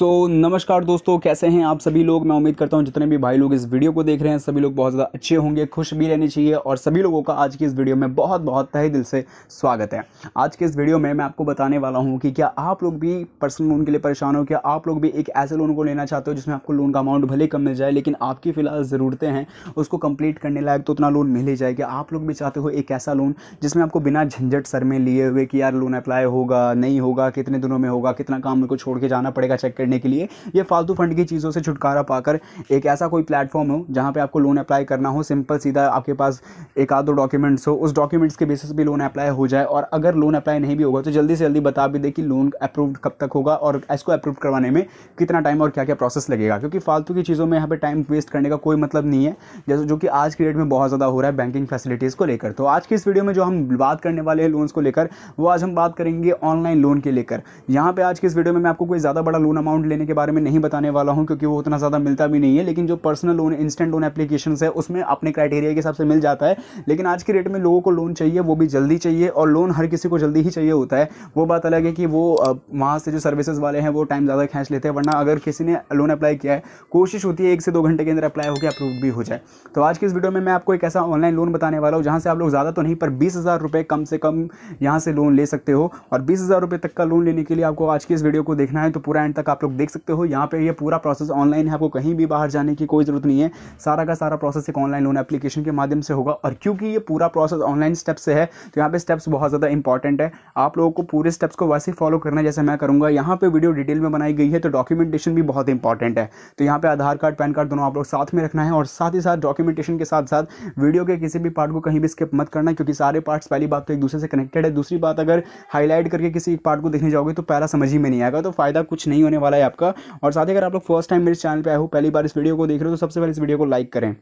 सो so, नमस्कार दोस्तों कैसे हैं आप सभी लोग मैं उम्मीद करता हूं जितने भी भाई लोग इस वीडियो को देख रहे हैं सभी लोग बहुत ज़्यादा अच्छे होंगे खुश भी रहने चाहिए और सभी लोगों का आज की इस वीडियो में बहुत बहुत तहे दिल से स्वागत है आज के इस वीडियो में मैं आपको बताने वाला हूं कि क्या आप लोग भी पर्सनल लोन के लिए परेशान हो क्या आप लोग भी एक ऐसे लोन को लेना चाहते हो जिसमें आपको लोन का अमाउंट भले कम मिल जाए लेकिन आपकी फ़िलहाल ज़रूरतें हैं उसको कम्प्लीट करने लायक तो उतना लोन मिल ही जाए आप लोग भी चाहते हो एक ऐसा लोन जिसमें आपको बिना झंझट सर में लिए हुए कि यार लोन अप्लाई होगा नहीं होगा कितने दिनों में होगा कितना काम मेरे को छोड़ के जाना पड़ेगा चेक करने करने के लिए ये फालतू फंड की चीज़ों से छुटकारा पाकर एक ऐसा कोई प्लेटफॉर्म हो जहाँ पर आपको लोन अप्लाई करना हो सिंपल सीधा आपके पास एक आध दो डॉक्यूमेंट्स हो उस डॉक्यूमेंट्स के बेसिस भी लोन अप्लाई हो जाए और अगर लोन अप्लाई नहीं भी होगा तो जल्दी से जल्दी बता भी दे कि लोन अप्रूव कब तक होगा और इसको अप्रूव करवाने में कितना टाइम और क्या क्या प्रोसेस लगेगा क्योंकि फालतू की चीज़ों में यहाँ पर टाइम वेस्ट करने का कोई मतलब नहीं है जैसे जो कि आज की डेट में बहुत ज़्यादा हो रहा है बैंकिंग फैसिलिटीज़ को लेकर तो आज की इस वीडियो में जो हम बात करने वाले हैं लोन्स को लेकर वो आज हम बात करेंगे ऑनलाइन लोन के लेकर यहाँ पे आज की इस वीडियो में मैं आपको कोई ज़्यादा बड़ा लोन अमाउंट अमाउंट लेने के बारे में नहीं बताने वाला हूँ क्योंकि वो उतना ज़्यादा मिलता भी नहीं है लेकिन जो personal loan instant loan application है उसमें अपने क्राइटेरिया के हिसाब से मिल जाता है लेकिन आज के डेट में लोगों को लोन चाहिए वो भी जल्दी चाहिए और लोन हर किसी को जल्दी ही चाहिए होता है वो बात अलग है कि वो वहाँ से जो सर्विसेज वाले हैं वो टाइम ज़्यादा खींच लेते हैं वरना अगर किसी ने लोन अप्लाई किया है कोशिश होती है एक से दो घंटे के अंदर अप्लाई होकर अप्रूव भी हो जाए तो आज की इस वीडियो में मैं आपको एक ऐसा ऑनलाइन लोन बताने वाला हूँ जहाँ से आप लोग ज़्यादा तो नहीं पर बीस हज़ार रुपये कम से कम यहाँ से लोन ले सकते हो और बीस हज़ार रुपये तक का लोन लेने के लिए आपको आज की इस वीडियो को देखना है तो पूरा एंड तक आप आप लोग देख सकते हो यहाँ पे ये यह पूरा प्रोसेस ऑनलाइन है आपको कहीं भी बाहर जाने की कोई ज़रूरत नहीं है सारा का सारा प्रोसेस एक ऑनलाइन लोन एप्लीकेशन के माध्यम से होगा और क्योंकि ये पूरा प्रोसेस ऑनलाइन स्टेप्स से है तो यहाँ पे स्टेप्स बहुत ज़्यादा इंपॉर्टेंट है आप लोगों को पूरे स्टेप्स को वैसे फॉलो करना जैसे मैं करूँगा यहाँ पर वीडियो डिटेल में बनाई गई है तो डॉक्यूमेंटेशन भी बहुत इंपॉर्टेंट है तो यहाँ पर आधार कार्ड पैन कार्ड दोनों आप लोग साथ में रखना है और साथ ही साथ डॉक्यूमेंटेशन के साथ साथ वीडियो के किसी भी पार्ट को कहीं भी स्किप मत करना क्योंकि सारे पार्ट्स पहली बात तो एक दूसरे से कनेक्टेड है दूसरी बात अगर हाईलाइट करके किसी एक पार्ट को देखने जाओगे तो पहला समझ ही में नहीं आएगा तो फ़ायदा कुछ नहीं होने वाला वाला है आपका और साथ ही अगर आप लोग फर्स्ट टाइम मेरे चैनल पर आए हो पहली बार इस वीडियो को देख रहे हो तो सबसे पहले इस वीडियो को लाइक करें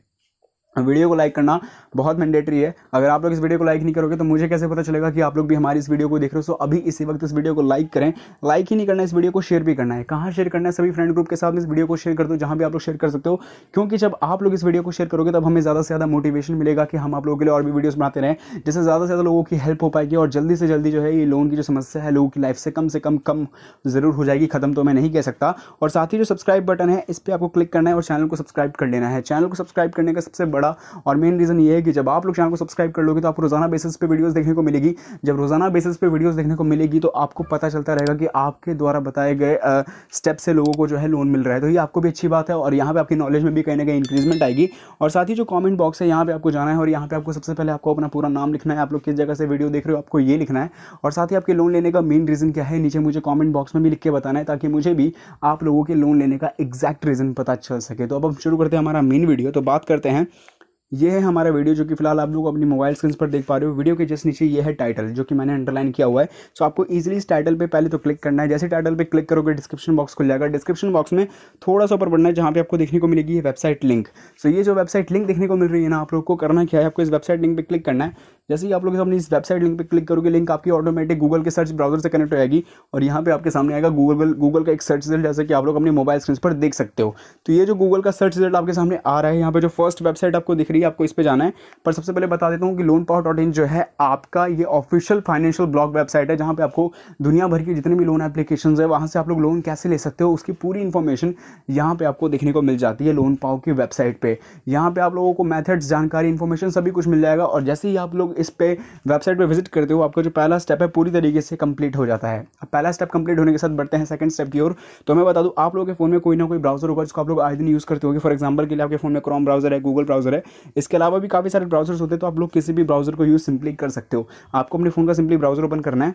वीडियो को लाइक करना बहुत मैंडेटरी है अगर आप लोग इस वीडियो को लाइक नहीं करोगे तो मुझे कैसे पता चलेगा कि आप लोग भी हमारी इस वीडियो को देख रहे हो सो अभी इसी वक्त इस वीडियो को लाइक करें लाइक ही नहीं करना इस वीडियो को शेयर भी करना है कहाँ शेयर करना है सभी फ्रेंड ग्रुप के साथ इस वीडियो को शेयर कर दो जहाँ भी आप लोग शेयर कर सकते हो क्योंकि जब आप लोग इस वीडियो को शेयर करोगे तब हमें ज़्यादा से ज़्यादा मोटिवेशन मिलेगा कि हम आप लोगों के लिए और भी वीडियोज़ बनाते रहें जिससे ज़्यादा से ज़्यादा लोगों की हेल्प हो पाएगी और जल्दी से जल्दी जो है ये लोन की जो समस्या है लोगों की लाइफ से कम से कम कम ज़रूर हो जाएगी खत्म तो मैं नहीं कह सकता और साथ ही जो सब्सक्राइब बटन है इस पर आपको क्लिक करना है और चैनल को सब्सक्राइब कर लेना है चैनल को सब्सक्राइब करने का सबसे बड़ा मिलेगा और मेन रीज़न ये है कि जब आप लोग चैनल को सब्सक्राइब कर लोगे तो आपको रोज़ाना बेसिस पे वीडियोस देखने को मिलेगी जब रोज़ाना बेसिस पे वीडियोस देखने को मिलेगी तो आपको पता चलता रहेगा कि आपके द्वारा बताए गए स्टेप से लोगों को जो है लोन मिल रहा है तो ये आपको भी अच्छी बात है और यहाँ पर आपकी नॉलेज में भी कहीं ना कहीं इंक्रीजमेंट आएगी और साथ ही जो कॉमेंट बॉक्स है यहाँ पर आपको जाना है और यहाँ पर आपको सबसे पहले आपको अपना पूरा नाम लिखना है आप लोग किस जगह से वीडियो देख रहे हो आपको ये लिखना है और साथ ही आपके लोन लेने का मेन रीज़न क्या है नीचे मुझे कॉमेंट बॉक्स में भी लिख के बताना है ताकि मुझे भी आप लोगों के लोन लेने का एग्जैक्ट रीज़न पता चल सके तो अब हम शुरू करते हैं हमारा मेन वीडियो तो बात करते हैं ये है हमारा वीडियो जो कि फिलहाल आप लोग अपनी मोबाइल स्क्रीन पर देख पा रहे हो वीडियो के जस्ट नीचे ये है टाइटल जो कि मैंने अंडरलाइन किया हुआ है सो आपको इजीली इस टाइटल पे पहले तो क्लिक करना है जैसे टाइटल पे क्लिक करोगे डिस्क्रिप्शन बॉक्स खुल जाएगा डिस्क्रिप्शन बॉक्स में थोड़ा सा ऊपर बढ़ना है जहाँ पे आपको देखने को मिलेगी वेबसाइट लिंक सो ये जो वेबसाइट लिंक देखने को मिल रही है ना आप लोग को करना क्या है आपको इस वेबसाइट लिंक पर क्लिक करना है जैसे ही आप लोग सामने इस वेबसाइट लिंक पे क्लिक करोगे लिंक आपकी ऑटोमेटिक गूगल के सर्च ब्राउजर से कनेक्ट होगी और यहाँ पे आपके सामने आएगा गूगल गूगल का एक सर्च रिजल्ट जैसे कि आप लोग अपने मोबाइल स्क्रीन पर देख सकते हो तो ये जो गूगल का सर्च रिजल्ट आपके सामने आ रहा है यहाँ पर जो फर्स्ट वेबसाइट आपको दिख रही है आपको इस पर जाना है पर सबसे पहले बता देता हूँ कि लोन पावर डॉट इन जो है आपका ये ऑफिशियल फाइनेंशियल ब्लॉग वेबसाइट है जहाँ पर आपको दुनिया भर की जितने भी लोन एप्लीकेशन है वहाँ से आप लोग लोन कैसे ले सकते हो उसकी पूरी इन्फॉर्मेशन यहाँ पर आपको देखने को मिल जाती है लोन पाओ की वेबसाइट पर यहाँ पर आप लोगों को मैथड्स जानकारी इन्फॉर्मेशन सभी कुछ मिल जाएगा और जैसे ही आप लोग इस पे वेबसाइट पे विजिट करते हो आपका जो पहला स्टेप है पूरी तरीके से कंप्लीट हो जाता है अब पहला स्टेप कंप्लीट होने के साथ बढ़ते हैं सेकंड स्टेप की ओर तो मैं बता दूँ आप लोगों के फ़ोन में कोई ना कोई ब्राउजर होगा जिसको आप लोग आज दिन यूज़ करते हो फॉर एग्जाम्पल के लिए आपके फ़ोन में क्रोम ब्राउजर है गूगल ब्राउजर है इसके अलावा भी काफ़ी सारे ब्राउजर्स होते हैं तो आप लोग किसी भी ब्राउजर को यूज़ सिंपली कर सकते हो आपको अपने फ़ोन का सिंपली ब्राउजर ओपन करना है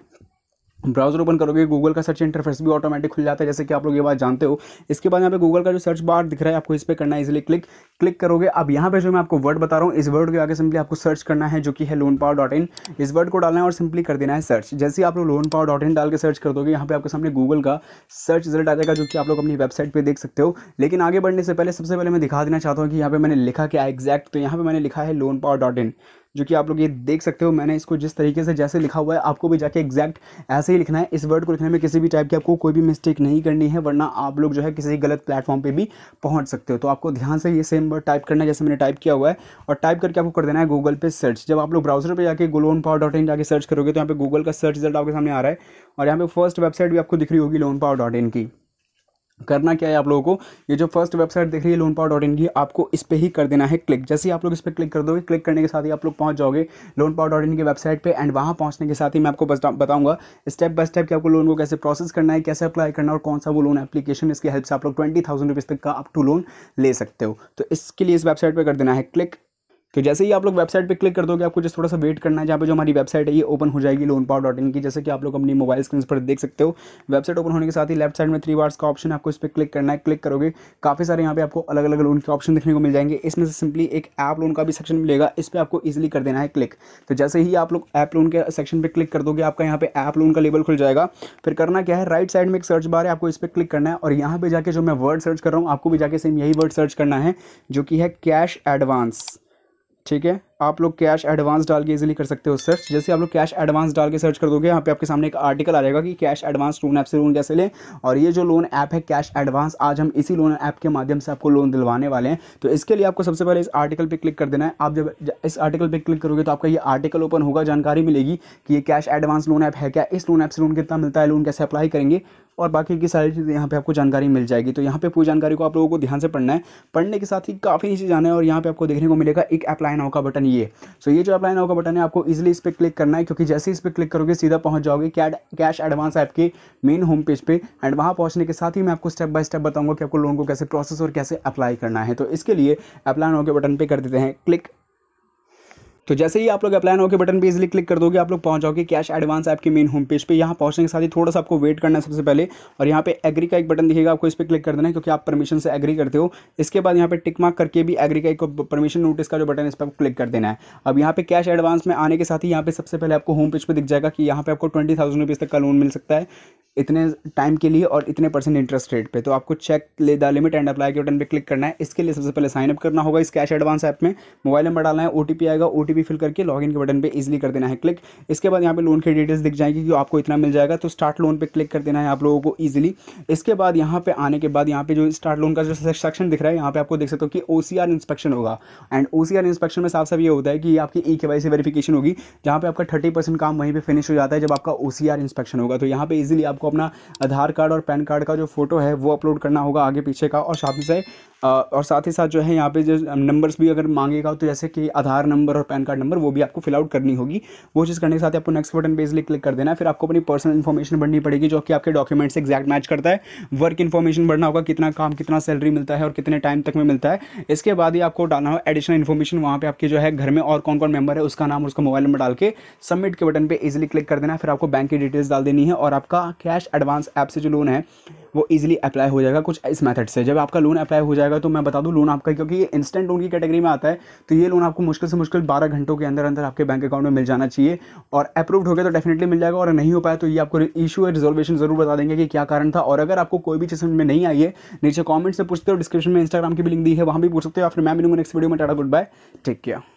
ब्राउज़र ओपन करोगे गूगल का सर्च इंटरफेस भी ऑटोमेटिक खुल जाता है जैसे कि आप लोग ये बात जानते हो इसके बाद यहाँ पे गूगल का जो सर्च बार दिख रहा है आपको इस पर करना है इजिली क्लिक क्लिक करोगे अब यहाँ पे जो मैं आपको वर्ड बता रहा हूँ इस वर्ड के आगे सिंपली आपको सर्च करना है जो कि है लोन पावर डॉट इन इस वर्ड को डालना है और सिंपली कर देना है सर्च जैसे ही आप लोग लोन पावर डॉट इन डाल के सर्च कर दोगे यहाँ पे आपके सामने गूगल का सर्च रिजल्ट आ जाएगा जो कि आप लोग अपनी वेबसाइट पर देख सकते हो लेकिन आगे बढ़ने से पहले सबसे पहले मैं दिखा देना चाहता हूँ कि यहाँ पे मैंने लिखा क्या एग्जैक्ट तो यहाँ पर मैंने लिखा है लोन पावर डॉट इन जो कि आप लोग ये देख सकते हो मैंने इसको जिस तरीके से जैसे लिखा हुआ है आपको भी जाके एग्जैक्ट ऐसे ही लिखना है इस वर्ड को लिखने में किसी भी टाइप की आपको कोई भी मिस्टेक नहीं करनी है वरना आप लोग जो है किसी गलत प्लेटफॉर्म पर भी पहुँच सकते हो तो आपको ध्यान से ये सेम वर्ड टाइप करना है जैसे मैंने टाइप किया हुआ है और टाइप करके आपको कर देना है गूगल पर सर्च जब आप लोग ब्राउजर पर जाकर गोलोन पावर डॉट इन जाकर सर्च करोगे तो यहाँ पर गूगल का सर्च रिजल्ट आपके सामने आ रहा है और यहाँ पर फर्स्ट वेबसाइट भी आपको दिख रही होगी लोन पावर डॉट इन की करना क्या है आप लोगों को ये जो फर्स्ट वेबसाइट देख रही है लोन पावर डॉट इन की आपको इस पर ही कर देना है क्लिक जैसे ही आप लोग इस पर क्लिक कर दोगे क्लिक करने के साथ ही आप लोग पहुंच जाओगे लोन पावर डॉट इन की वेबसाइट पे एंड वहां पहुंचने के साथ ही मैं आपको बताऊंगा स्टेप बाय स्टेप कि आपको लोन को कैसे प्रोसेस करना है कैसे अप्लाई करना है और कौन सा वो लोन एप्लीकेशन इसकी हेल्प से आप लोग ट्वेंटी थाउजेंड तक का अप टू लोन ले सकते हो तो इसके लिए इस वेबसाइट पर कर देना है क्लिक तो जैसे ही आप लोग वेबसाइट पे क्लिक कर दोगे आपको जस्ट थोड़ा सा वेट करना है जहाँ पे जो हमारी वेबसाइट है ये ओपन हो जाएगी लोन पाव डॉट इन की जैसे कि आप लोग अपनी मोबाइल स्क्रीन पर देख सकते हो वेबसाइट ओपन होने के साथ ही लेफ्ट साइड में थ्री बार्स का ऑप्शन है आपको इस पर क्लिक करना है क्लिक करोगे काफ़ी सारे यहाँ पे आपको अलग अलग लोन के ऑप्शन देखने को मिल जाएंगे इसमें से सिंपली एक ऐप लोन का भी सेक्शन मिलेगा इस पर आपको ईजिली कर देना है क्लिक तो जैसे ही आप लोग ऐप लोन के सेक्शन पर क्लिक कर दोगे आपका यहाँ पे ऐप लोन का लेबल खुल जाएगा फिर करना क्या है राइट साइड में एक सर्च बार है आपको इस पर क्लिक करना है और यहाँ पर जाकर जो मैं वर्ड सर्च कर रहा हूँ आपको भी जाके सेम यही वर्ड सर्च करना है जो कि है कैश एडवांस ठीक है आप लोग कैश एडवांस डाल के इजीली कर सकते हो सर्च जैसे आप लोग कैश एडवांस डाल के सर्च कर दोगे यहाँ पे आपके सामने एक आर्टिकल आ जाएगा कि कैश एडवांस लोन ऐप से लोन कैसे लें और ये जो लोन ऐप है कैश एडवांस आज हम इसी लोन ऐप के माध्यम से आपको लोन दिलवाने वाले हैं तो इसके लिए आपको सबसे पहले इस आर्टिकल पर क्लिक कर देना है आप जब इस आर्टिकल पर क्लिक करोगे तो आपका ये आर्टिकल ओपन होगा जानकारी मिलेगी कि ये कैश एडवांस लोन ऐप है क्या इस लोन ऐप से लोन कितना मिलता है लोन कैसे अप्लाई करेंगे और बाकी की सारी चीज़ें यहाँ पे आपको जानकारी मिल जाएगी तो यहाँ पे पूरी जानकारी को आप लोगों को ध्यान से पढ़ना है पढ़ने के साथ ही काफ़ी नीचे जाना है और यहाँ पे आपको देखने को मिलेगा एक अप्लाई नाउ का बटन ये सो ये जो अपलाइन होगा बटन है आपको इजिली इस पर क्लिक करना है क्योंकि जैसे इस पर क्लिक करोगे सीधा पहुंच जाओगे कैश एडवांस ऐप के मेन होम पेज पे एंड वहाँ पहुँचने के साथ ही मैं आपको स्टेप बाय स्टेप बताऊँगा कि आपको लोन को कैसे प्रोसेस और कैसे अप्लाई करना है तो इसके लिए अपलाइन होके बटन पर कर देते हैं क्लिक तो जैसे ही आप लोग अप्लाई होकर बटन पे इजिली क्लिक कर दोगे आप लोग पहुंच जाओगे कैश एडवांस ऐप के मेन होम पेज पे यहाँ पहुंचने के साथ ही थोड़ा सा आपको वेट करना है सबसे पहले और यहाँ पे एग्री का एक बटन दिखेगा आपको इस पर क्लिक कर देना है क्योंकि आप परमिशन से एग्री करते हो इसके बाद यहाँ पे टिक मार्क करके भी एग्री का एक परमिशन नोटिस का जो बटन इस पर क्लिक कर देना है अब यहाँ पे कैश एडवांस में आने के साथ ही यहाँ पे सबसे पहले आपको होम पेज पर दिख जाएगा कि यहाँ पे आपको ट्वेंटी थाउजेंड रुपीज़ तक का लोन मिल सकता है इतने टाइम के लिए और इतने परसेंट इंटरेस्ट रेट पे तो आपको चेक ले द लिमिट एंड अप्लाई के बटन पे क्लिक करना है इसके लिए सबसे पहले साइन अप करना होगा इस कैश एडवांस ऐप में मोबाइल नंबर डालना है ओ आएगा ओ ओटीपी फिल करके लॉगिन के बटन पे इजीली कर देना है क्लिक इसके बाद यहाँ पे लोन के डिटेल्स दिख जाएगी कि आपको इतना मिल जाएगा तो स्टार्ट लोन पे क्लिक कर देना है आप लोगों को ईजिली इसके बाद यहाँ पे आने के बाद यहाँ पे जो स्टार्ट लोन का जो सेक्शन दिख रहा है यहाँ पे आपको देख सकते हो कि ओ इंस्पेक्शन होगा एंड ओ इंस्पेक्शन में साफ साफ ये होता है कि आपकी ई के वेरिफिकेशन होगी जहाँ पे आपका थर्टी काम वहीं पर फिनिश हो जाता है जब आपका ओ इंस्पेक्शन होगा तो यहाँ पे ईजिली आपको अपना आधार कार्ड और पैन कार्ड का जो फोटो है वो अपलोड करना होगा आगे पीछे का और साथ ही से और साथ ही साथ जो है यहाँ पे जो नंबर्स भी अगर मांगेगा तो जैसे कि आधार नंबर और पैन कार्ड नंबर वो भी आपको फिलआउट करनी होगी वो चीज़ करने के साथ आपको नेक्स्ट बटन इसलिए क्लिक कर देना है फिर आपको अपनी पर्सनल इन्फॉर्मेशन भरनी पड़ेगी जो कि आपके डॉक्यूमेंट्स एक्जैक्ट मैच करता है वर्क इन्फॉर्मेशन भरना होगा कितना काम कितना सैलरी मिलता है और कितने टाइम तक में मिलता है इसके बाद ही आपको डालना हो एडिशनल इन्फॉर्मेशन वहाँ पर आपके जो है घर में और कौन कौन मेंबर है उसका नाम उसका मोबाइल नंबर डाल के सबमिट के बटन पर ईजिली क्लिक कर देना है फिर आपको बैंक की डिटेल्स डाल देनी है और आपका कैश एडवांस ऐप से जो लोन है वो ईजिली अप्लाई हो जाएगा कुछ इस मैथड से जब आपका लोन अप्लाई हो जाएगा जाएगा तो मैं बता दूँ लोन आपका क्योंकि ये इंस्टेंट लोन की कैटेगरी में आता है तो ये लोन आपको मुश्किल से मुश्किल बारह घंटों के अंदर अंदर आपके बैंक अकाउंट में मिल जाना चाहिए और अप्रूव्ड हो गया तो डेफिनेटली मिल जाएगा और नहीं हो पाया तो ये आपको इशू है रिजोल्वेशन जरूर बता देंगे कि क्या कारण था और अगर आपको कोई भी चीज़ समझ में नहीं आई है नीचे कॉमेंट से पूछते हो डिस्क्रिप्शन में इंस्टाग्राम की भी लिंक दी है वहाँ भी पूछ सकते हो या फिर मैं मिलूंगा नेक्स्ट वीडियो में tata good bye take care